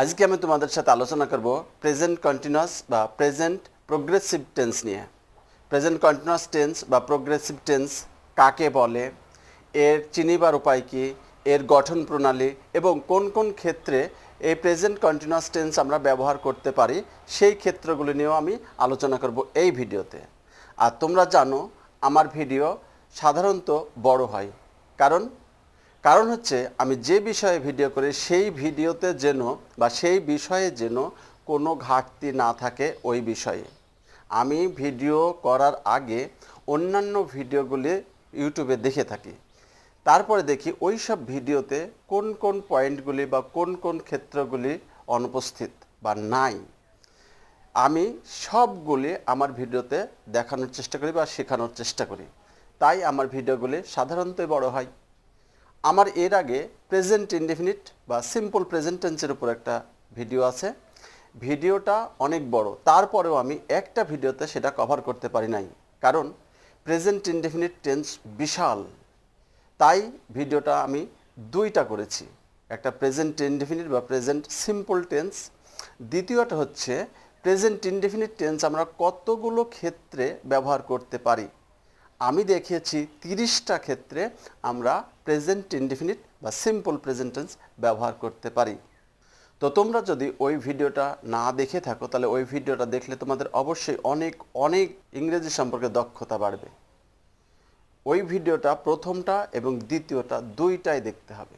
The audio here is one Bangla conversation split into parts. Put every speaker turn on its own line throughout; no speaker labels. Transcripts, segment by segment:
আজকে আমি তোমাদের সাথে আলোচনা করব প্রেজেন্ট কন্টিনিউয়াস বা প্রেজেন্ট প্রোগ্রেসিভ টেন্স নিয়ে প্রেজেন্ট কন্টিনিউয়াস টেন্স বা প্রোগ্রেসিভ টেন্স কাকে বলে এর চিনিবার উপায় কী এর গঠন প্রণালী এবং কোন কোন ক্ষেত্রে এই প্রেজেন্ট কন্টিনিউয়াস টেন্স আমরা ব্যবহার করতে পারি সেই ক্ষেত্রগুলি নিয়েও আমি আলোচনা করব এই ভিডিওতে আর তোমরা জানো আমার ভিডিও সাধারণত বড় হয় কারণ কারণ হচ্ছে আমি যে বিষয়ে ভিডিও করি সেই ভিডিওতে যেন বা সেই বিষয়ে যেন কোনো ঘাটতি না থাকে ওই বিষয়ে আমি ভিডিও করার আগে অন্যান্য ভিডিওগুলি ইউটিউবে দেখে থাকি তারপরে দেখি ওই সব ভিডিওতে কোন কোন পয়েন্টগুলি বা কোন কোন ক্ষেত্রগুলি অনুপস্থিত বা নাই আমি সবগুলি আমার ভিডিওতে দেখানোর চেষ্টা করি বা শেখানোর চেষ্টা করি তাই আমার ভিডিওগুলি সাধারণতই বড় হয় আমার এর আগে প্রেজেন্ট ইনডেফিনিট বা সিম্পল প্রেজেন্ট টেন্সের উপর একটা ভিডিও আছে ভিডিওটা অনেক বড় তারপরেও আমি একটা ভিডিওতে সেটা কভার করতে পারি নাই কারণ প্রেজেন্ট ইনডেফিনিট টেন্স বিশাল তাই ভিডিওটা আমি দুইটা করেছি একটা প্রেজেন্ট ইনডেফিনিট বা প্রেজেন্ট সিম্পল টেন্স দ্বিতীয়টা হচ্ছে প্রেজেন্ট ইনডেফিনিট টেন্স আমরা কতগুলো ক্ষেত্রে ব্যবহার করতে পারি আমি দেখিয়েছি তিরিশটা ক্ষেত্রে আমরা প্রেজেন্ট ইনডিফিনিট বা সিম্পল প্রেজেন্টেন্স ব্যবহার করতে পারি তো তোমরা যদি ওই ভিডিওটা না দেখে থাকো তাহলে ওই ভিডিওটা দেখলে তোমাদের অবশ্যই অনেক অনেক ইংরেজি সম্পর্কে দক্ষতা বাড়বে ওই ভিডিওটা প্রথমটা এবং দ্বিতীয়টা দুইটাই দেখতে হবে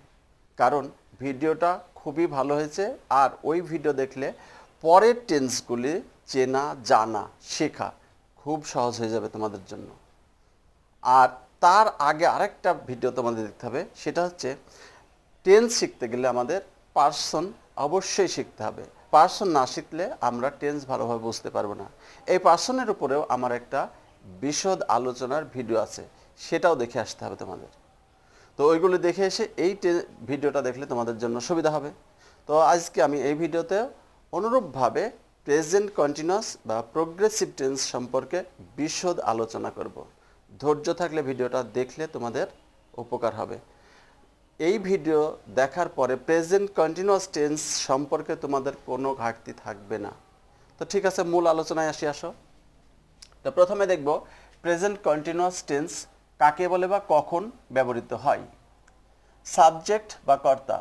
কারণ ভিডিওটা খুবই ভালো হয়েছে আর ওই ভিডিও দেখলে পরের টেন্সগুলি চেনা জানা শেখা খুব সহজ হয়ে যাবে তোমাদের জন্য আর তার আগে আরেকটা ভিডিও তোমাদের দেখতে হবে সেটা হচ্ছে টেন্স শিখতে গেলে আমাদের পার্সন অবশ্যই শিখতে হবে পার্সন না শিখলে আমরা টেন্স ভালোভাবে বুঝতে পারবো না এই পার্সনের উপরেও আমার একটা বিশদ আলোচনার ভিডিও আছে সেটাও দেখে আসতে হবে তোমাদের তো ওইগুলো দেখে এসে এই ভিডিওটা দেখলে তোমাদের জন্য সুবিধা হবে তো আজকে আমি এই ভিডিওতে অনুরূপভাবে প্রেজেন্ট কন্টিনিউয়াস বা প্রোগ্রেসিভ টেন্স সম্পর্কে বিশদ আলোচনা করবো ধৈর্য থাকলে ভিডিওটা দেখলে তোমাদের উপকার হবে এই ভিডিও দেখার পরে প্রেজেন্ট কন্টিনিউয়াস টেন্স সম্পর্কে তোমাদের কোনো ঘাটতি থাকবে না তো ঠিক আছে মূল আলোচনায় আসি আসো তো প্রথমে দেখব প্রেজেন্ট কন্টিনিউয়াস টেন্স কাকে বলে বা কখন ব্যবহৃত হয় সাবজেক্ট বা কর্তা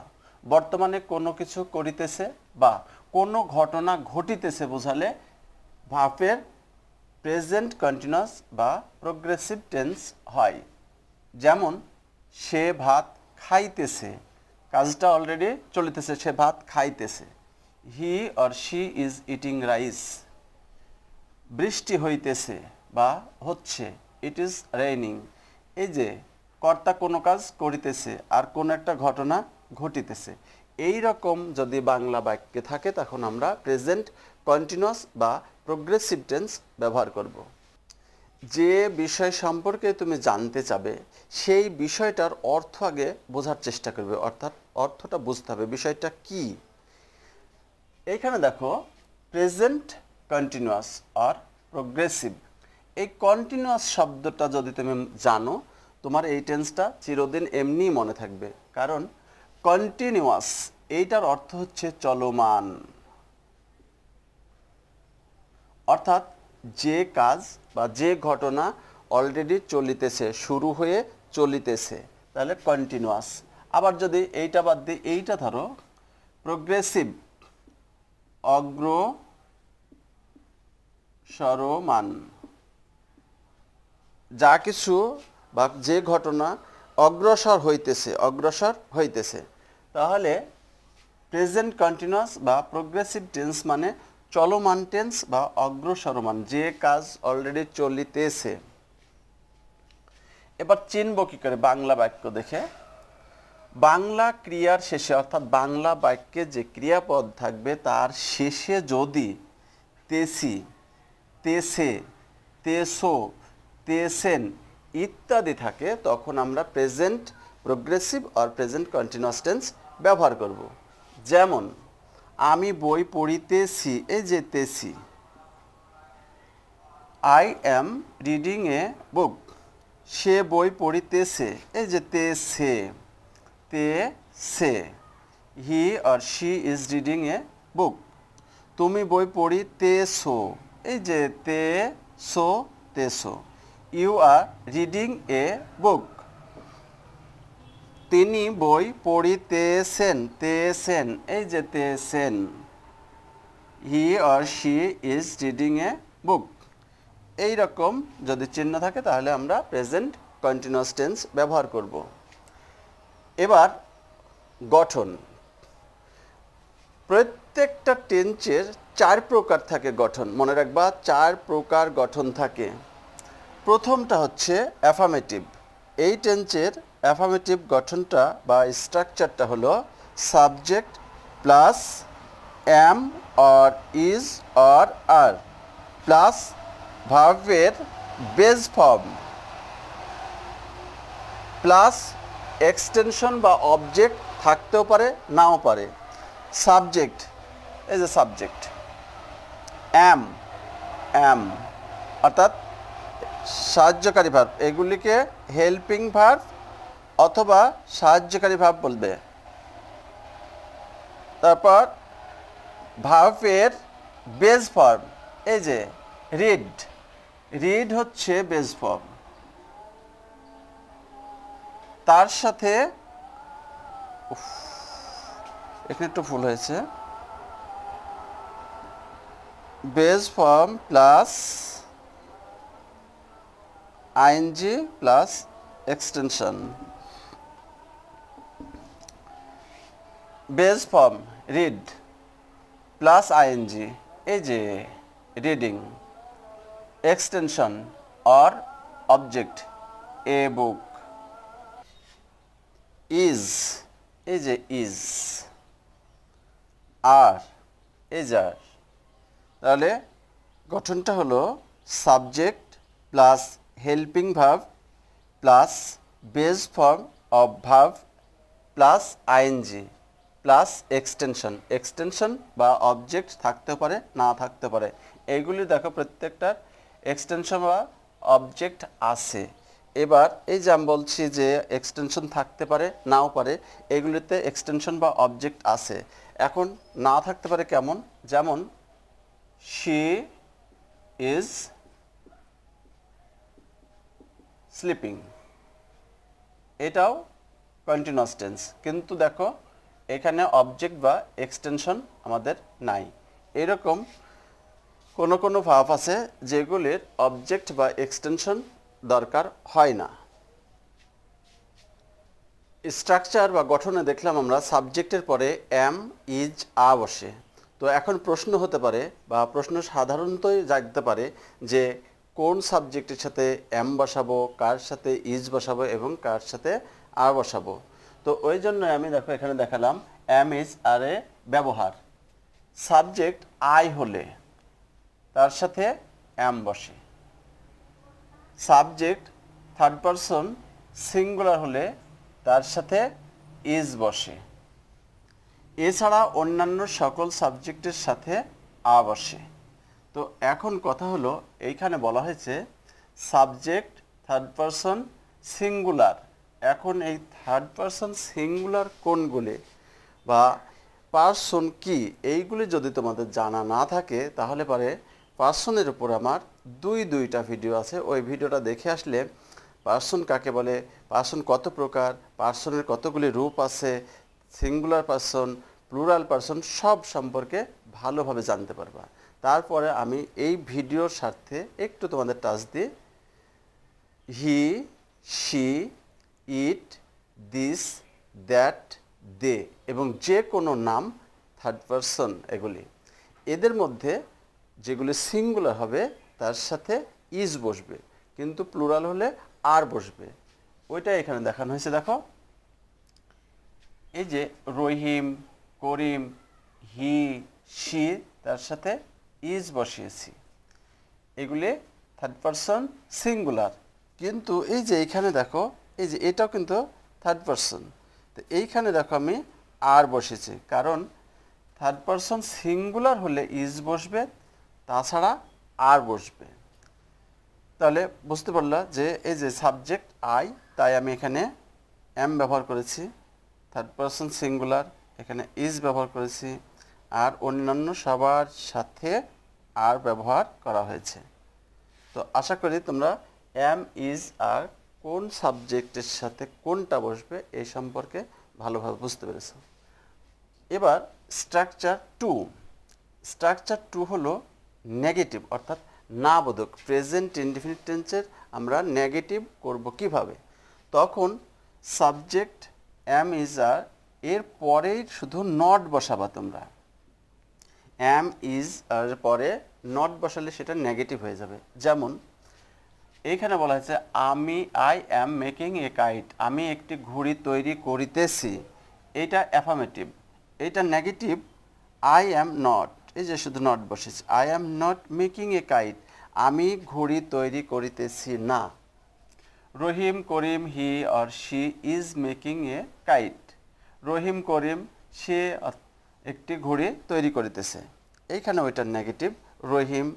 বর্তমানে কোনো কিছু করিতেছে বা কোনো ঘটনা ঘটিতেছে বোঝালে ভাপের প্রেজেন্ট কন্টিনিউয়াস বা প্রোগ্রেসিভ টেন্স হয় যেমন সে ভাত খাইতেছে কাজটা অলরেডি চলিতেছে সে ভাত খাইতেছে he or she is eating rice বৃষ্টি হইতেছে বা হচ্ছে ইট ইজ রেইনিং এই যে কর্তা কোনো কাজ করিতেছে আর কোন একটা ঘটনা ঘটিতেছে এই রকম যদি বাংলা বাক্যে থাকে তখন আমরা প্রেজেন্ট কন্টিনিউয়াস বা প্রোগ্রেসিভ টেন্স ব্যবহার করব। যে বিষয় সম্পর্কে তুমি জানতে চাবে সেই বিষয়টার অর্থ আগে বোঝার চেষ্টা করবে অর্থাৎ অর্থটা বুঝতে হবে বিষয়টা কি এখানে দেখো প্রেজেন্ট কন্টিনিউয়াস আর প্রোগ্রেসিভ এই কন্টিনিউয়াস শব্দটা যদি তুমি জানো তোমার এই টেন্সটা চিরদিন এমনিই মনে থাকবে কারণ কন্টিনিউয়াস এইটার অর্থ হচ্ছে চলমান অর্থাৎ যে কাজ বা যে ঘটনা অলরেডি চলিতেছে শুরু হয়ে চলিতেছে তাহলে কন্টিনিউয়াস আবার যদি এইটা বাদ দিয়ে এইটা ধরো প্রোগ্রেসিভ সরমান যা কিছু বা যে ঘটনা অগ্রসর হইতেছে অগ্রসর হইতেছে তাহলে প্রেজেন্ট কন্টিনিউয়াস বা প্রোগ্রেসিভ টেন্স মানে চলমান টেন্স বা অগ্রসরমান যে কাজ অলরেডি চলিতেছে এবার চিনব কী করে বাংলা বাক্য দেখে বাংলা ক্রিয়ার শেষে অর্থাৎ বাংলা বাক্যে যে ক্রিয়াপদ থাকবে তার শেষে যদি তেসি তেসে তেসো তেসেন ইত্যাদি থাকে তখন আমরা প্রেজেন্ট প্রোগ্রেসিভ আর প্রেজেন্ট কন্টিনিউয়াস টেন্স ব্যবহার করব যেমন আমি বই পড়িতেছি এ যেতেছি I am reading a book সে বই পড়িতেছে এ সে তে সে হি আর she is reading a book তুমি বই পড়িতেছো এই যে তে সো তেসো you are reading a book তিনি বই পড়িতেছেন তেছেন এই যে তেছেন হি আর she is reading a book এই রকম যদি চিহ্ন থাকে তাহলে আমরা প্রেজেন্ট কন্টিনিউস টেন্স ব্যবহার করব এবার গঠন প্রত্যেকটা টেন্সের চার প্রকার থাকে গঠন মনে রাখবা চার প্রকার গঠন থাকে প্রথমটা হচ্ছে অ্যাফামেটিভ এই টেন্সের অ্যাফার্মেটিভ গঠনটা বা স্ট্রাকচারটা হলো subject plus am or is or are plus ভার্বের বেজ ফর্ম প্লাস এক্সটেনশন বা অবজেক্ট থাকতেও পারে নাও পারে subject as a subject am am অর্থাৎ সাহায্যকারী ভার্ব এগুলিকে হেল্পিং ভার্ব অথবা সাহায্যকারী ভাব বলবে তারপর ভাবের বেজ ফর্ম এই যে রিড রিড হচ্ছে বেজ ফর্ম তার সাথে এখানে একটু ভুল হয়েছে base form plus ING plus extension base form read plus ING এই যে reading extension or object a book is এই যে ইজ আর এজ আর তাহলে গঠনটা হলো subject plus helping verb plus base form of verb plus ING plus extension extension বা অবজেক্ট থাকতে পারে না থাকতে পারে এইগুলি দেখো প্রত্যেকটার এক্সটেনশন বা অবজেক্ট আছে এবার এই যে আমি বলছি যে এক্সটেনশন থাকতে পারে নাও পারে এগুলিতে এক্সটেনশন বা অবজেক্ট আছে এখন না থাকতে পারে কেমন যেমন শি ইজ স্লিপিং এটাও কন্টিনিউয়াস টেন্স কিন্তু দেখো এখানে অবজেক্ট বা এক্সটেনশন আমাদের নাই এরকম কোনো কোনো ভাব আছে যেগুলির অবজেক্ট বা এক্সটেনশন দরকার হয় না স্ট্রাকচার বা গঠনে দেখলাম আমরা সাবজেক্টের পরে এম ইজ আ বসে তো এখন প্রশ্ন হতে পারে বা প্রশ্ন সাধারণতই জাগতে পারে যে কোন সাবজেক্টের সাথে এম বসাবো কার সাথে ইজ বসাবো এবং কার সাথে আ বসাবো তো ওই জন্য আমি দেখো এখানে দেখালাম এম ইজ আর এ ব্যবহার সাবজেক্ট আই হলে তার সাথে এম বসে সাবজেক্ট থার্ড পারসন সিঙ্গুলার হলে তার সাথে ইজ বসে এছাড়া অন্যান্য সকল সাবজেক্টের সাথে আ বসে তো এখন কথা হলো এইখানে বলা হয়েছে সাবজেক্ট থার্ড পারসন সিঙ্গুলার এখন এই থার্ড পারসন সিঙ্গুলার কোনগুলি বা পার্সন কি এইগুলি যদি তোমাদের জানা না থাকে তাহলে পারে পার্সনের উপর আমার দুই দুইটা ভিডিও আছে ওই ভিডিওটা দেখে আসলে পার্সন কাকে বলে পার্সন কত প্রকার পার্সনের কতগুলি রূপ আছে সিঙ্গুলার পার্সন প্লুরাল পার্সন সব সম্পর্কে ভালোভাবে জানতে পারবা তারপরে আমি এই ভিডিওর স্বার্থে একটু তোমাদের টাচ দিই he she it this that they এবং যে কোনো নাম থার্ড পারসন এগুলি এদের মধ্যে যেগুলি সিঙ্গুলার হবে তার সাথে ইজ বসবে কিন্তু প্লুরাল হলে আর বসবে ওইটা এখানে দেখানো হয়েছে দেখো এই যে রহিম করিম হি শি তার সাথে ইজ বসিয়েছি এগুলি থার্ড পারসন সিঙ্গুলার কিন্তু এই যে এখানে দেখো এই যে এটাও কিন্তু থার্ড পারসন তো এইখানে দেখো আমি আর বসেছি কারণ থার্ড পারসন সিঙ্গুলার হলে ইজ বসবে তাছাড়া আর বসবে তাহলে বুঝতে পারলাম যে এই যে সাবজেক্ট আই তাই আমি এখানে এম ব্যবহার করেছি থার্ড পারসন সিঙ্গুলার এখানে ইজ ব্যবহার করেছি আর অন্যান্য সবার সাথে আর ব্যবহার করা হয়েছে তো আশা করি তোমরা এম ইজ আর কোন সাবজেক্টের সাথে কোনটা বসবে এই সম্পর্কে ভালোভাবে বুঝতে পেরেছ এবার স্ট্রাকচার টু স্ট্রাকচার টু হলো নেগেটিভ অর্থাৎ না বোধক প্রেজেন্ট ইনডিফিনিট টেন্সের আমরা নেগেটিভ করব কিভাবে তখন সাবজেক্ট অ্যাম ইজ আর এর পরেই শুধু নট বসাবা তোমরা অ্যাম ইজ আর পরে নট বসালে সেটা নেগেটিভ হয়ে যাবে যেমন এইখানে বলা হয়েছে আমি I am making a kite আমি একটি ঘুড়ি তৈরি করিতেছি এটা অ্যাফামেটিভ এটা নেগেটিভ আই অ্যাম নট এই যে শুধু নট বসেছে I am not making a kite আমি ঘড়ি তৈরি করিতেছি না Rahim Karim he or she is making a kite Rahim Karim সে একটি ঘড়ি তৈরি করিতেছে এইখানে ওইটার negative Rahim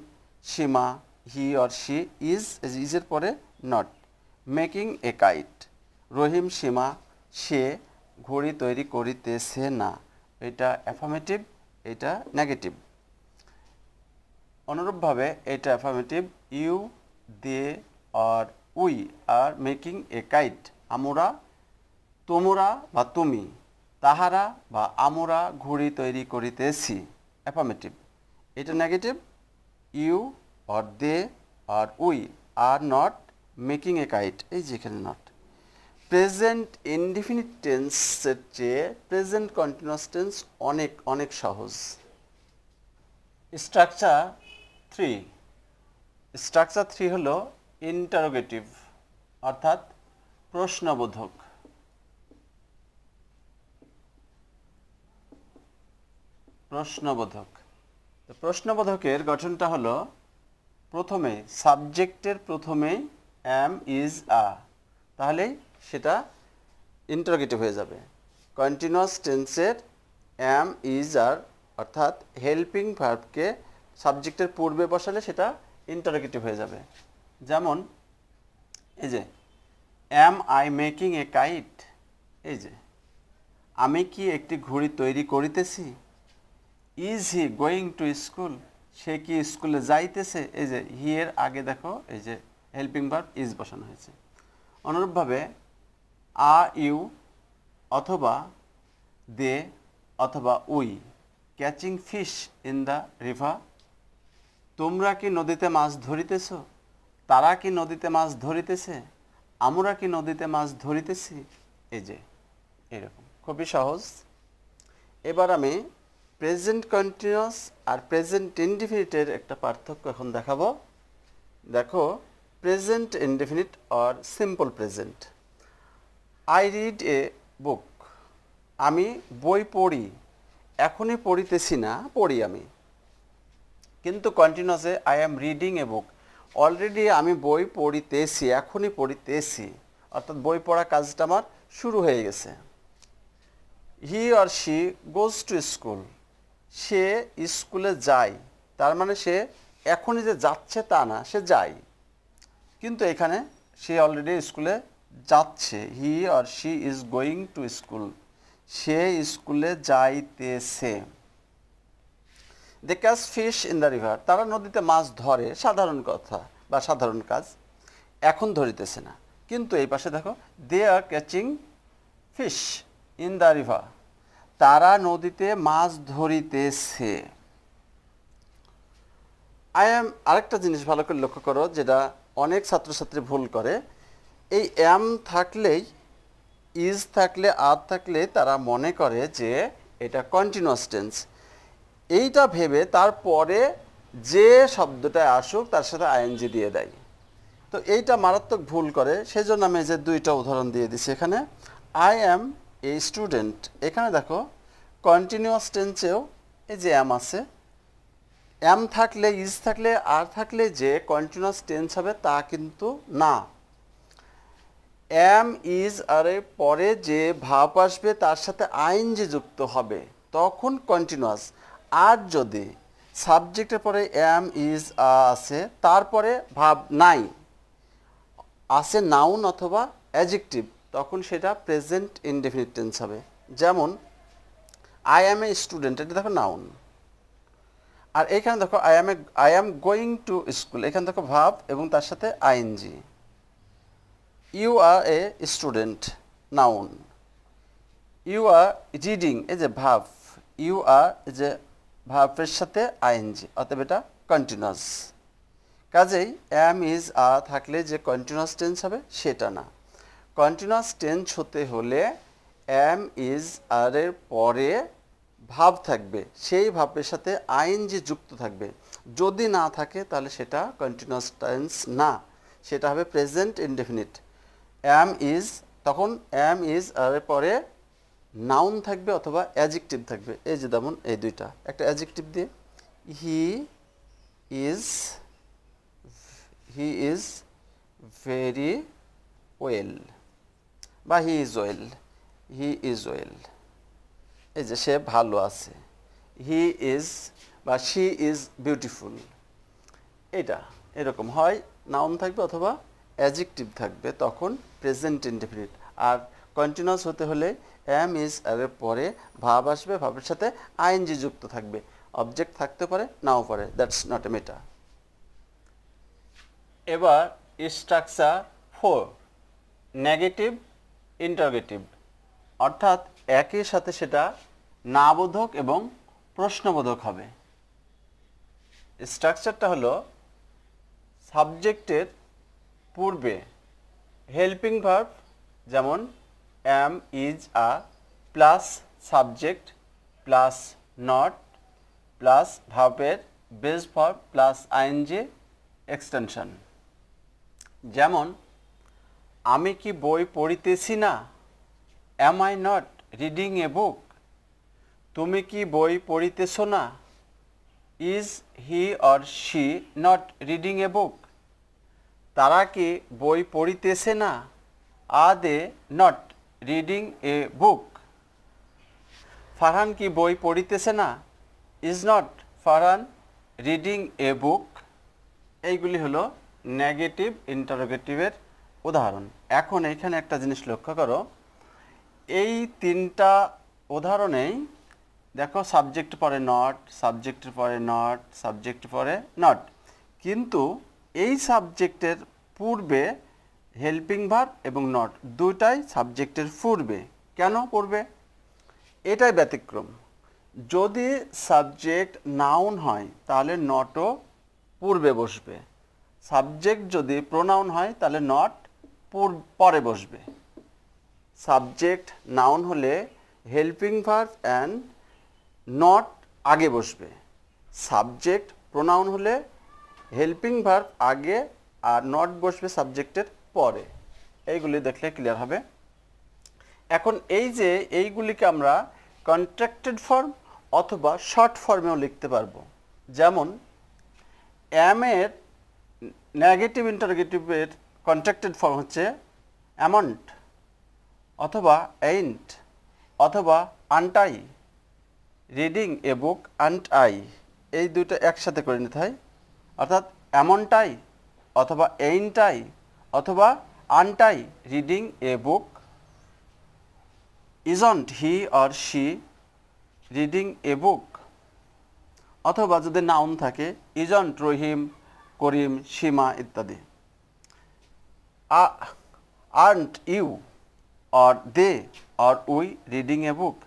Seema he or she is ইজের পরে not making a kite Rahim Seema সে ঘড়ি তৈরি করিতেছে না এটা অ্যাফার্মেটিভ এটা নেগেটিভ অনুরূপভাবে এটা affirmative you they are we are making a kite আমরা তোমরা বা তুমি তাহারা বা আমরা ঘড়ি তৈরি করিতেছি অ্যাফার্মেটিভ এটা negative you or they are we are not making a kite এই যেখানে নট প্রেজেন্ট ইনডিফিনিট টেন্সের চেয়ে প্রেজেন্ট কন্টিনিউয়াস টেন্স অনেক অনেক সহজ স্ট্রাকচার থ্রি স্ট্রাকচার থ্রি হলো ইন্টারোগেটিভ অর্থাৎ প্রশ্নবোধক প্রশ্নবোধক প্রশ্নবোধকের গঠনটা হলো প্রথমে সাবজেক্টের প্রথমে অ্যাম ইজ আ তাহলে সেটা ইন্টারগেটিভ হয়ে যাবে কন্টিনিউয়াস টেন্সের অ্যাম ইজ আর অর্থাৎ হেল্পিং ভার্বকে সাবজেক্টের পূর্বে বসালে সেটা ইন্টারগেটিভ হয়ে যাবে যেমন এই যে am I making a kite এই যে আমি কি একটি ঘুড়ি তৈরি করিতেছি is he going to school সে কি স্কুলে যাইতেছে এই যে হিয়ের আগে দেখো এই যে হেল্পিং ভার্ব ইজ বসানো হয়েছে অনুরূপভাবে আ ইউ অথবা দে অথবা we catching fish in the river তোমরা কি নদীতে মাছ ধরিতেছ তারা কি নদীতে মাছ ধরিতেছে আমরা কি নদীতে মাছ ধরিতেছি এই যে এরকম খুবই সহজ এবার আমি প্রেজেন্ট কন্টিনিউস আর প্রেজেন্ট ইনডিফিনিটের একটা পার্থক্য এখন দেখাবো দেখো present indefinite or simple present I read a book আমি বই পড়ি এখনই পড়িতেছি না পড়ি আমি কিন্তু কন্টিনিউসে I am reading a book already আমি বই পড়িতেছি এখনই পড়িতেছি অর্থাৎ বই পড়া কাজটা আমার শুরু হয়ে গেছে he or she goes to school সে স্কুলে যায় তার মানে সে এখনই যে যাচ্ছে তা না সে যায় কিন্তু এখানে সে অলরেডি স্কুলে যাচ্ছে হি আর she is going to school সে স্কুলে যাইতেছে they catch fish in the river তারা নদীতে মাছ ধরে সাধারণ কথা বা সাধারণ কাজ এখন ধরিতেছে না কিন্তু এই পাশে দেখো they are catching fish in the river তারা নদীতে মাছ ধরিতেছে আই এম আরেকটা জিনিস ভালো করে লক্ষ্য করো যেটা অনেক ছাত্রছাত্রী ভুল করে এই এম থাকলেই ইজ থাকলে আর থাকলে তারা মনে করে যে এটা কন্টিনিউয়াস টেন্স এইটা ভেবে তারপরে যে শব্দটা আসুক তার সাথে আইএনজি দিয়ে দেয় তো এইটা মারাত্মক ভুল করে সেজন্য আমি যে দুইটা উদাহরণ দিয়ে দিছি এখানে আই অ্যাম এই স্টুডেন্ট এখানে দেখো কন্টিনিউয়াস টেন্সেও এই যে এম আছে এম থাকলে ইজ থাকলে আর থাকলে যে কন্টিনিউয়াস টেন্স হবে তা কিন্তু না এম ইজ আরে পরে যে ভাব আসবে তার সাথে আইন যে যুক্ত হবে তখন কন্টিনিউয়াস আর যদি সাবজেক্টের পরে এম ইজ আছে তারপরে ভাব নাই আছে নাউন অথবা অ্যাজেক্টিভ তখন সেটা প্রেজেন্ট ইনডেফিনিট টেন্স হবে যেমন আই অ্যাম এ স্টুডেন্ট এটা দেখো নাউন আর এখানে দেখো I am a I am going to school এখানে দেখো ভাব এবং তার সাথে ING you are a student noun you are reading a যে ভাব ইউ আর যে ভাবের সাথে আইএনজি অতএব এটা কন্টিনিউয়াস কাজেই অ্যাম ইজ আ থাকলে যে কন্টিনিউয়াস টেন্স হবে সেটা না কন্টিনিউয়াস টেন্স হতে হলে অ্যাম ইজ আরের পরে ভাব থাকবে সেই ভাবের সাথে আইন যে যুক্ত থাকবে যদি না থাকে তাহলে সেটা কন্টিনিউয়াস টেন্স না সেটা হবে প্রেজেন্ট ইনডেফিনিট অ্যাম ইজ তখন অ্যাম ইজ আরের পরে নাউন থাকবে অথবা অ্যাজেক্টিভ থাকবে এই যে যেমন এই দুইটা একটা অ্যাজেক্টিভ দিয়ে he is he is very well বা he is well he is well এই যে সে ভালো আছে হি ইজ বা শি ইজ বিউটিফুল এটা এরকম হয় নাউন থাকবে অথবা অ্যাজেকটিভ থাকবে তখন প্রেজেন্ট ইনডিফিনিট আর কন্টিনিউস হতে হলে অ্যাম ইজ এ পরে ভাব আসবে ভাবের সাথে আইএনজি যুক্ত থাকবে অবজেক্ট থাকতে পারে নাও পারে দ্যাটস নট এ মেটা এবার স্ট্রাকচার ফোর নেগেটিভ ইন্টারগেটিভ অর্থাৎ একই সাথে সেটা নাবোধক এবং প্রশ্নবোধক হবে স্ট্রাকচারটা হলো সাবজেক্টের পূর্বে হেল্পিং ভার্ব যেমন am is are plus subject plus not plus ভার্বের base form plus ING extension যেমন আমি কি বই পড়িতেছি না am I not reading a book তুমি কি বই পড়িতেছ না is he or she not reading a book তারা কি বই পড়িতেছে না are they not reading a book Farhan কি বই পড়িতেছে না is not Farhan reading a book এইগুলি হলো নেগেটিভ ইন্টারোগেটিভের উদাহরণ এখন এখানে একটা জিনিস লক্ষ্য করো এই তিনটা উদাহরণেই দেখো সাবজেক্ট পরে নট সাবজেক্টের পরে নট সাবজেক্ট পরে নট কিন্তু এই সাবজেক্টের পূর্বে হেল্পিং ভার এবং নট দুটাই সাবজেক্টের পূর্বে কেন পড়বে এটাই ব্যতিক্রম যদি সাবজেক্ট নাউন হয় তাহলে নটও পূর্বে বসবে সাবজেক্ট যদি প্রোনাউন হয় তাহলে নট পরে বসবে সাবজেক্ট নাউন হলে হেল্পিং ভার্ব অ্যান্ড নট আগে বসবে সাবজেক্ট প্রোনাউন হলে হেল্পিং ভার্ব আগে আর নট বসবে সাবজেক্টের পরে এইগুলি দেখলে ক্লিয়ার হবে এখন এই যে এইগুলিকে আমরা কন্ট্রাক্টেড ফর্ম অথবা শর্ট ফর্মেও লিখতে পারবো যেমন অ্যামের নেগেটিভ ইন্টারগেটিভের কন্ট্রাক্টেড ফর্ম হচ্ছে অ্যামাউন্ট অথবা এন্ট অথবা aren't I reading a book aren't I এই দুটো একসাথে করে নিতে হয় অর্থাৎ অ্যামনটাই অথবা এইনটাই অথবা aren't I reading a book isn't he আর শি রিডিং এ বুক অথবা যদি নাউন থাকে ইজন্ট রহিম করিম সীমা ইত্যাদি uh, aren't you or they or we reading a book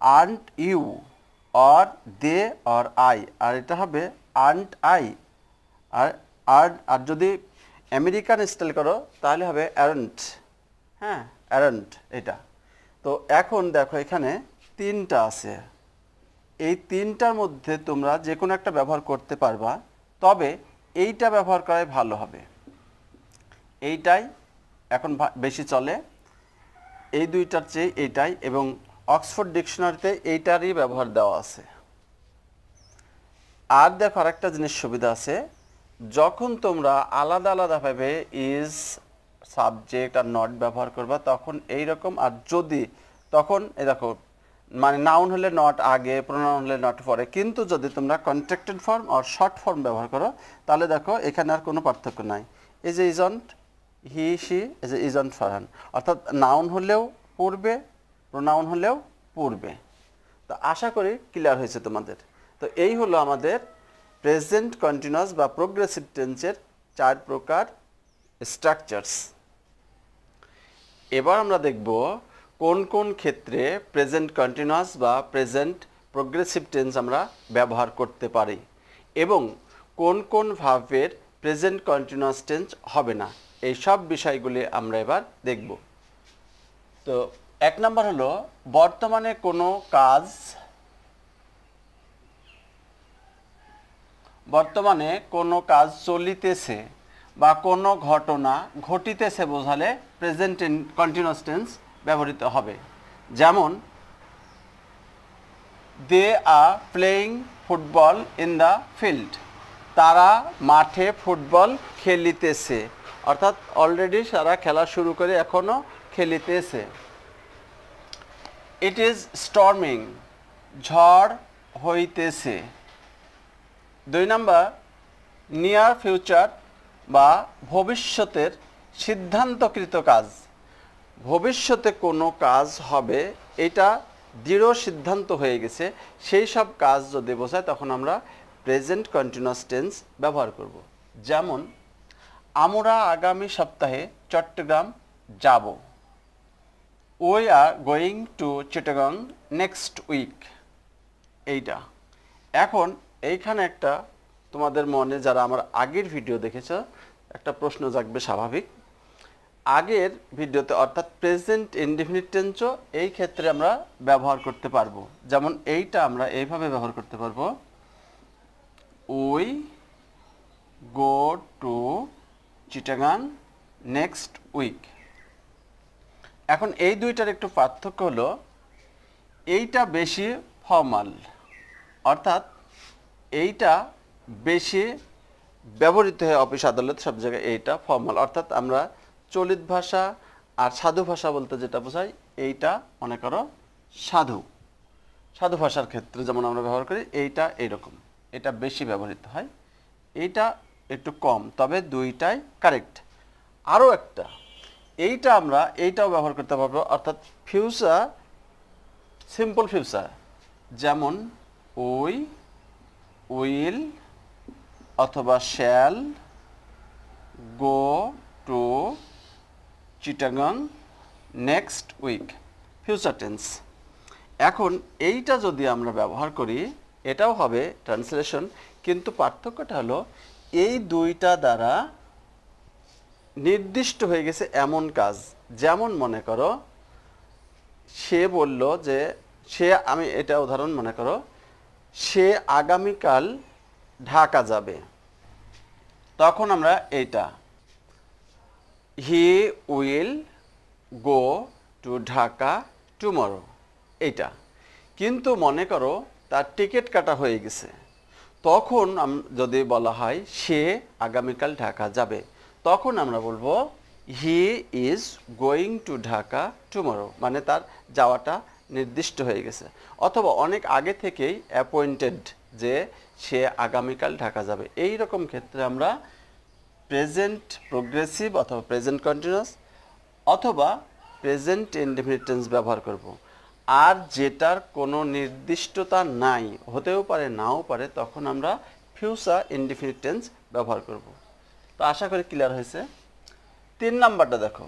aren't you or they or I আর এটা হবে aren't I আর আর আর যদি আমেরিকান স্টাইল করো তাহলে হবে অ্যারেন্ট হ্যাঁ অ্যারেন্ট এটা তো এখন দেখো এখানে তিনটা আছে এই তিনটার মধ্যে তোমরা যে কোনো একটা ব্যবহার করতে পারবা তবে এইটা ব্যবহার করাই ভালো হবে এইটাই এখন বেশি চলে এই দুইটার চেয়ে এইটাই এবং অক্সফোর্ড ডিকশনারিতে এইটারই ব্যবহার দেওয়া আছে আর দেখো আরেকটা জিনিস সুবিধা আছে যখন তোমরা আলাদা আলাদাভাবে ইজ সাবজেক্ট আর নট ব্যবহার করবা তখন এই রকম আর যদি তখন এ দেখো মানে নাউন হলে নট আগে প্রোনাউন হলে নট পরে কিন্তু যদি তোমরা কন্ট্রাক্টেড ফর্ম আর শর্ট ফর্ম ব্যবহার করো তাহলে দেখো এখানে আর কোনো পার্থক্য নাই এজ এজন্ট হি সি ইজন ফারহান অর্থাৎ নাউন হলেও পড়বে প্রোনাউন হলেও পড়বে তো আশা করি ক্লিয়ার হয়েছে তোমাদের তো এই হলো আমাদের প্রেজেন্ট কন্টিনিউয়াস বা প্রোগ্রেসিভ টেন্সের চার প্রকার স্ট্রাকচারস এবার আমরা দেখব কোন কোন ক্ষেত্রে প্রেজেন্ট কন্টিনিউয়াস বা প্রেজেন্ট প্রোগ্রেসিভ টেন্স আমরা ব্যবহার করতে পারি এবং কোন কোন ভাবের প্রেজেন্ট কন্টিনিউয়াস টেন্স হবে না এই সব বিষয়গুলি আমরা এবার দেখব তো এক নম্বর হলো বর্তমানে কোনো কাজ বর্তমানে কোনো কাজ চলিতেছে বা কোনো ঘটনা ঘটিতেছে বোঝালে প্রেজেন্ট কন্টিনিউস টেন্স ব্যবহৃত হবে যেমন they are playing football in the field তারা মাঠে ফুটবল খেলিতেছে অর্থাৎ অলরেডি সারা খেলা শুরু করে এখনও খেলিতেছে ইট ইজ স্টর্মিং ঝড় হইতেছে দুই নাম্বার নিয়ার ফিউচার বা ভবিষ্যতের সিদ্ধান্তকৃত কাজ ভবিষ্যতে কোনো কাজ হবে এটা দৃঢ় সিদ্ধান্ত হয়ে গেছে সেই সব কাজ যদি বোঝায় তখন আমরা প্রেজেন্ট কন্টিনিউয়াস টেন্স ব্যবহার করব যেমন আমরা আগামী সপ্তাহে চট্টগ্রাম যাব we are going to Chittagong next week এইটা এখন এইখানে একটা তোমাদের মনে যারা আমার আগের ভিডিও দেখেছ একটা প্রশ্ন জাগবে স্বাভাবিক আগের ভিডিওতে অর্থাৎ প্রেজেন্ট ইনডিফিনিট টেন্সও এই ক্ষেত্রে আমরা ব্যবহার করতে পারবো যেমন এইটা আমরা এইভাবে ব্যবহার করতে পারবো we go to Chittagong next week এখন এই দুইটার একটু পার্থক্য হলো এইটা বেশি ফর্মাল অর্থাৎ এইটা বেশি ব্যবহৃত হয় অফিস আদালত সব জায়গায় এইটা ফর্মাল অর্থাৎ আমরা চলিত ভাষা আর সাধু ভাষা বলতে যেটা বোঝাই এইটা মনে করো সাধু সাধু ভাষার ক্ষেত্রে যেমন আমরা ব্যবহার করি এইটা এরকম এটা বেশি ব্যবহৃত হয় এইটা একটু কম তবে দুইটাই কারেক্ট আরও একটা এইটা আমরা এইটাও ব্যবহার করতে পারবো অর্থাৎ ফিউচার সিম্পল ফিউচার যেমন ওই উইল অথবা shall go to Chittagong next week future tense এখন এইটা যদি আমরা ব্যবহার করি এটাও হবে ট্রান্সলেশন কিন্তু পার্থক্যটা হলো এই দুইটা দ্বারা নির্দিষ্ট হয়ে গেছে এমন কাজ যেমন মনে করো সে বলল যে সে আমি এটা উদাহরণ মনে করো সে আগামীকাল ঢাকা যাবে তখন আমরা এইটা he will go to Dhaka tomorrow এইটা কিন্তু মনে করো তার টিকিট কাটা হয়ে গেছে তখন যদি বলা হয় সে আগামীকাল ঢাকা যাবে তখন আমরা বলবো he is going to Dhaka tomorrow মানে তার যাওয়াটা নির্দিষ্ট হয়ে গেছে অথবা অনেক আগে থেকেই অ্যাপয়েন্টেড যে সে আগামীকাল ঢাকা যাবে এই রকম ক্ষেত্রে আমরা প্রেজেন্ট প্রোগ্রেসিভ অথবা প্রেজেন্ট কন্টিনিউস অথবা প্রেজেন্ট ইনডিফিনিটেন্স ব্যবহার করব আর যেটার কোনো নির্দিষ্টতা নাই হতেও পারে নাও পারে তখন আমরা ফিউচার ইনডিফিনিটেন্স ব্যবহার করব তো আশা করি ক্লিয়ার হয়েছে তিন নাম্বারটা দেখো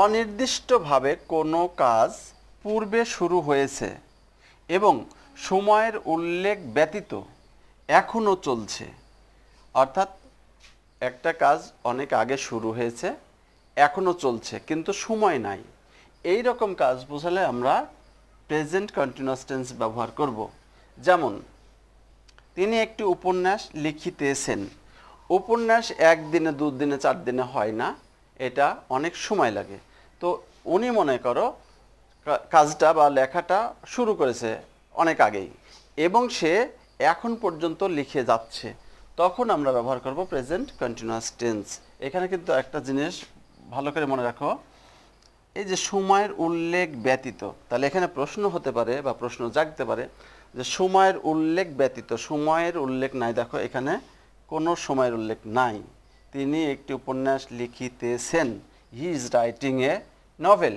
অনির্দিষ্টভাবে কোনো কাজ পূর্বে শুরু হয়েছে এবং সময়ের উল্লেখ ব্যতীত এখনও চলছে অর্থাৎ একটা কাজ অনেক আগে শুরু হয়েছে এখনও চলছে কিন্তু সময় নাই এই রকম কাজ বোঝালে আমরা প্রেজেন্ট কন্টিনিউস টেন্স ব্যবহার করব যেমন তিনি একটি উপন্যাস লিখিতেছেন উপন্যাস একদিনে দুদিনে চার দিনে হয় না এটা অনেক সময় লাগে তো উনি মনে করো কাজটা বা লেখাটা শুরু করেছে অনেক আগেই এবং সে এখন পর্যন্ত লিখে যাচ্ছে তখন আমরা ব্যবহার করব প্রেজেন্ট কন্টিনিউস টেন্স এখানে কিন্তু একটা জিনিস ভালো করে মনে রাখো এই যে সময়ের উল্লেখ ব্যতীত তাহলে এখানে প্রশ্ন হতে পারে বা প্রশ্ন জাগতে পারে যে সময়ের উল্লেখ ব্যতীত সময়ের উল্লেখ নাই দেখো এখানে কোনো সময়ের উল্লেখ নাই তিনি একটি উপন্যাস লিখিতেছেন he is writing a novel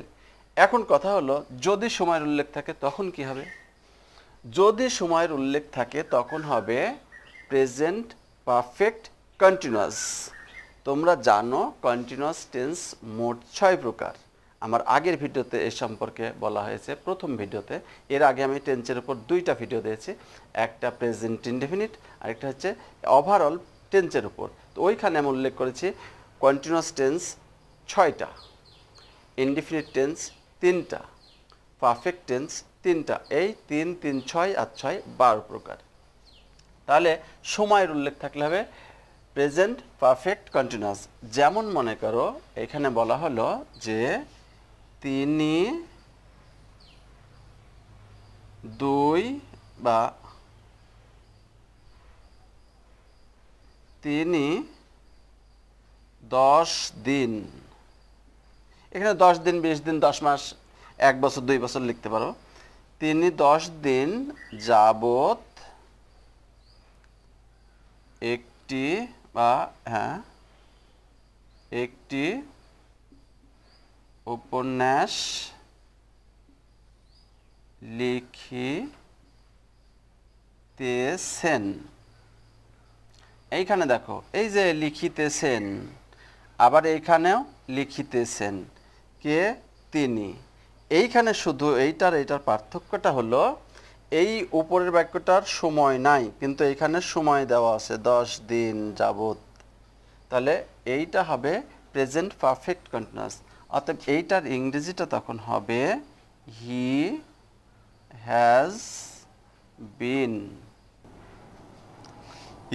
এখন কথা হলো যদি সময়ের উল্লেখ থাকে তখন কি হবে যদি সময়ের উল্লেখ থাকে তখন হবে প্রেজেন্ট পারফেক্ট কন্টিনিউয়াস তোমরা জানো কন্টিনিউয়াস টেন্স মোট ছয় প্রকার আমার আগের ভিডিওতে এ সম্পর্কে বলা হয়েছে প্রথম ভিডিওতে এর আগে আমি টেন্সের উপর দুইটা ভিডিও দিয়েছি একটা প্রেজেন্ট ইনডেফিনিট আরেকটা হচ্ছে ওভারঅল টেন্সের উপর তো ওইখানে আমি উল্লেখ করেছি কন্টিনিউয়াস টেন্স ছয়টা ইনডিফিনিট টেন্স তিনটা পারফেক্ট টেন্স তিনটা এই তিন তিন ছয় আর ছয় বারো প্রকার তাহলে সময়ের উল্লেখ থাকলে হবে প্রেজেন্ট পারফেক্ট কন্টিনিউয়াস যেমন মনে করো এখানে বলা হলো যে তিনি দুই বা তিনি দশ দিন এখানে দশ দিন বিশ দিন দশ মাস এক বছর দুই বছর লিখতে পারো তিনি দশ দিন যাবত একটি বা হ্যাঁ একটি উপন্যাস লিখিতেছেন এইখানে দেখো এই যে লিখিতেছেন আবার এইখানেও লিখিতেছেন কে তিনি এইখানে শুধু এইটার এইটার পার্থক্যটা হলো এই উপরের বাক্যটার সময় নাই কিন্তু এইখানে সময় দেওয়া আছে দশ দিন যাবত তাহলে এইটা হবে প্রেজেন্ট পারফেক্ট কন্টিনিউয়াস অতএব এইটার ইংরেজিটা তখন হবে he has been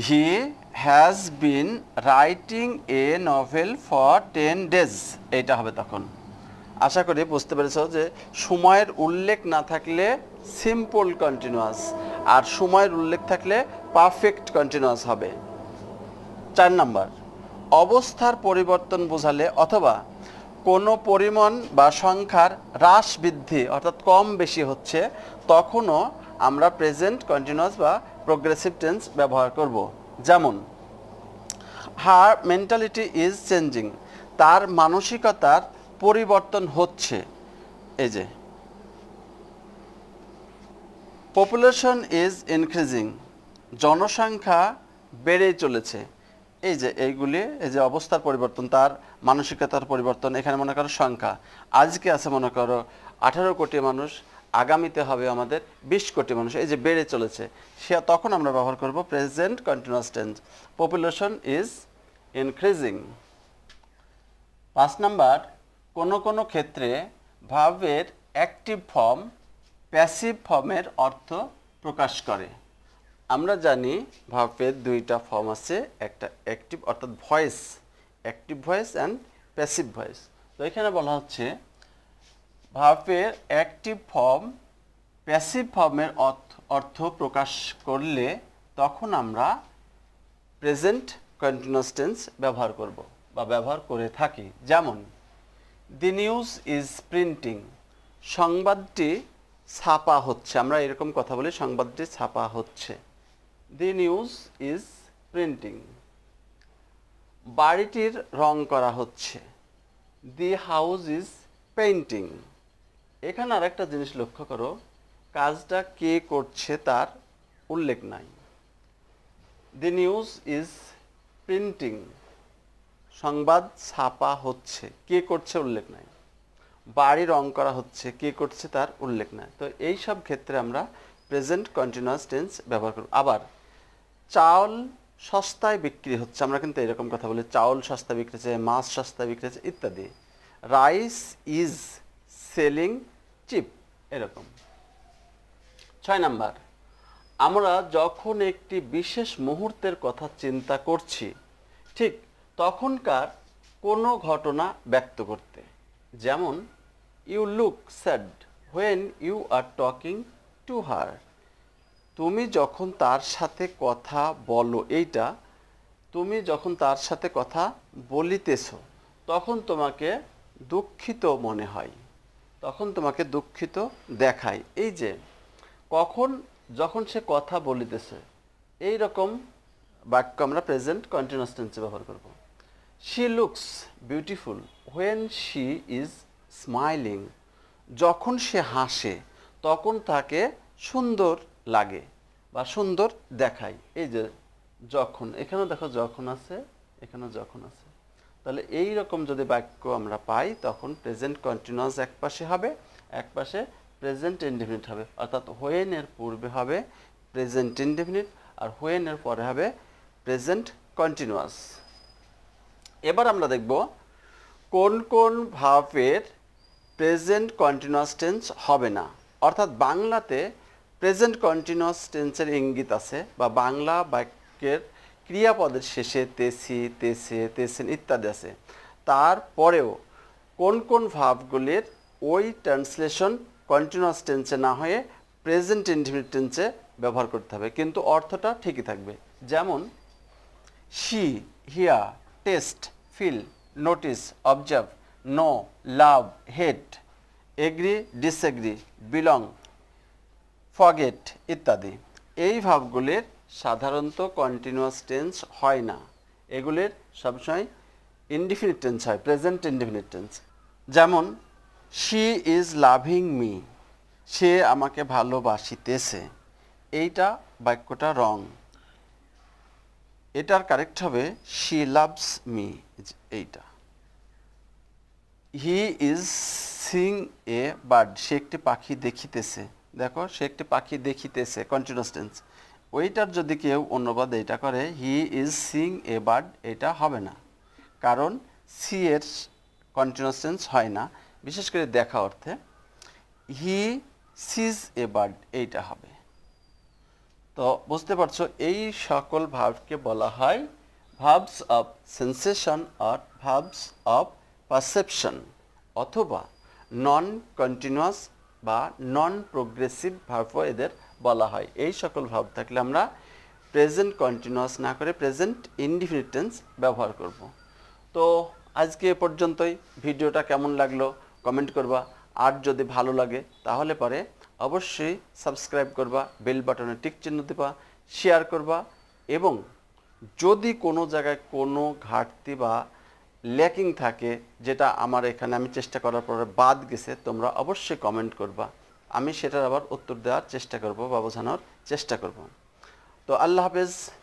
he has been writing a novel for ten days এইটা হবে তখন আশা করি বুঝতে পেরেছ যে সময়ের উল্লেখ না থাকলে সিম্পল কন্টিনিউয়াস আর সময়ের উল্লেখ থাকলে পারফেক্ট কন্টিনিউয়াস হবে চার নাম্বার অবস্থার পরিবর্তন বোঝালে অথবা কোনো পরিমাণ বা সংখ্যার হ্রাস বৃদ্ধি অর্থাৎ কম বেশি হচ্ছে তখনও আমরা প্রেজেন্ট কন্টিনিউয়াস বা প্রোগ্রেসিভ টেন্স ব্যবহার করব যেমন হার মেন্টালিটি ইজ চেঞ্জিং তার মানসিকতার পরিবর্তন হচ্ছে এই যে পপুলেশন ইজ ইনক্রিজিং জনসংখ্যা বেড়েই চলেছে এই যে এইগুলি এই যে অবস্থার পরিবর্তন তার মানসিকতার পরিবর্তন এখানে মনে করো সংখ্যা আজকে আছে মনে করো আঠারো কোটি মানুষ আগামীতে হবে আমাদের ২০ কোটি মানুষ এই যে বেড়ে চলেছে সে তখন আমরা ব্যবহার করব present continuous tense population is increasing পাঁচ নাম্বার কোনো কোনো ক্ষেত্রে ভাবের অ্যাক্টিভ ফর্ম প্যাসিভ ফর্মের অর্থ প্রকাশ করে আমরা জানি ভাবের দুইটা ফর্ম আছে একটা অ্যাক্টিভ অর্থাৎ voice active voice and passive voice তো এখানে বলা হচ্ছে ভাবের অ্যাক্টিভ ফর্ম প্যাসিভ ফর্মের অর্থ প্রকাশ করলে তখন আমরা প্রেজেন্ট কন্টিনিউয়াস টেন্স ব্যবহার করব বা ব্যবহার করে থাকি যেমন দি নিউজ ইজ প্রিন্টিং সংবাদটি ছাপা হচ্ছে আমরা এরকম কথা বলি সংবাদটি ছাপা হচ্ছে দি নিউজ ইজ প্রিন্টিং বাড়িটির রং করা হচ্ছে দি হাউস ইজ পেইন্টিং এখানে আর একটা জিনিস লক্ষ্য করো কাজটা কে করছে তার উল্লেখ নাই দি নিউজ ইজ প্রিন্টিং সংবাদ ছাপা হচ্ছে কে করছে উল্লেখ নাই বাড়ি রং করা হচ্ছে কে করছে তার উল্লেখ নাই তো এই সব ক্ষেত্রে আমরা প্রেজেন্ট কন্টিনিউয়াস টেন্স ব্যবহার করব আবার চাউল সস্তায় বিক্রি হচ্ছে আমরা কিন্তু এরকম কথা বলি চাউল সস্তা বিক্রি হচ্ছে মাছ সস্তা বিক্রি হচ্ছে ইত্যাদি রাইস ইজ সেলিং চিপ এরকম ছয় নাম্বার আমরা যখন একটি বিশেষ মুহূর্তের কথা চিন্তা করছি ঠিক তখনকার কোনো ঘটনা ব্যক্ত করতে যেমন you look sad when you are talking to her তুমি যখন তার সাথে কথা বলো এইটা তুমি যখন তার সাথে কথা বলিতেছ তখন তোমাকে দুঃখিত মনে হয় তখন তোমাকে দুঃখিত দেখায় এই যে কখন যখন সে কথা বলিতেছে এই রকম বাক্য আমরা প্রেজেন্ট কন্টিনিউস টেন্সে ব্যবহার করব she looks beautiful when she is smiling যখন সে হাসে তখন তাকে সুন্দর লাগে বা সুন্দর দেখায় এই যে যখন এখানে দেখো যখন আছে এখানে যখন আছে তাহলে এই রকম যদি বাক্য আমরা পাই তখন প্রেজেন্ট কন্টিনিউয়াস এক পাশে হবে এক পাশে প্রেজেন্ট ইনডিফিনিট হবে অর্থাৎ হোয়েন এর পূর্বে হবে প্রেজেন্ট ইনডিফিনিট আর হোয়েন এর পরে হবে প্রেজেন্ট কন্টিনিউয়াস এবার আমরা দেখব কোন কোন ভাবের প্রেজেন্ট কন্টিনিউয়াস টেন্স হবে না অর্থাৎ বাংলাতে প্রেজেন্ট কন্টিনিউয়াস টেন্সের ইঙ্গিত আছে বা বাংলা বাক্যের ক্রিয়াপদের শেষে তেসি তেসে তেসেন ইত্যাদি আছে তারপরেও কোন কোন ভাবগুলির ওই ট্রান্সলেশন কন্টিনিউয়াস টেন্সে না হয়ে প্রেজেন্ট ইন্ডিমিট টেন্সে ব্যবহার করতে হবে কিন্তু অর্থটা ঠিকই থাকবে যেমন see hear taste feel notice observe know love hate agree disagree belong forget ইত্যাদি এই ভাবগুলির সাধারণত কন্টিনিউয়াস টেন্স হয় না এগুলির সবসময় ইনডিফিনিট টেন্স হয় প্রেজেন্ট ইনডিফিনিট টেন্স যেমন শি ইজ লাভিং মি সে আমাকে ভালোবাসিতেছে এইটা বাক্যটা রং এটার কারেক্ট হবে শি লাভস মি এইটা he is seeing a bird সে একটি পাখি দেখিতেছে দেখো সে একটি পাখি দেখিতেছে কন্টিনিউস টেন্স ওইটার যদি কেউ অন্যবাদ এটা করে he is seeing a bird এটা হবে না কারণ সি এর কন্টিনিউস টেন্স হয় না বিশেষ করে দেখা অর্থে হি সিজ এ বার্ড এইটা হবে তো বুঝতে পারছো এই সকল ভাবকে বলা হয় ভাবস অফ সেন্সেশন আর ভাবস অফ পারসেপশন অথবা নন কন্টিনিউয়াস বা নন প্রোগ্রেসিভ ভার্ভও এদের বলা হয় এই সকল ভাব থাকলে আমরা প্রেজেন্ট কন্টিনিউয়াস না করে প্রেজেন্ট ইনডিফিনিটেন্স ব্যবহার করব তো আজকে এ পর্যন্তই ভিডিওটা কেমন লাগলো কমেন্ট করবা আর যদি ভালো লাগে তাহলে পরে অবশ্যই সাবস্ক্রাইব করবা বেল বাটনে টিক চিহ্ন দেবা শেয়ার করবা এবং যদি কোনো জায়গায় কোনো ঘাটতি বা ল্যাকিং থাকে যেটা আমার এখানে আমি চেষ্টা করার পরে বাদ গেছে তোমরা অবশ্যই কমেন্ট করবা আমি সেটার আবার উত্তর দেওয়ার চেষ্টা করব বা বোঝানোর চেষ্টা করব তো আল্লাহ হাফেজ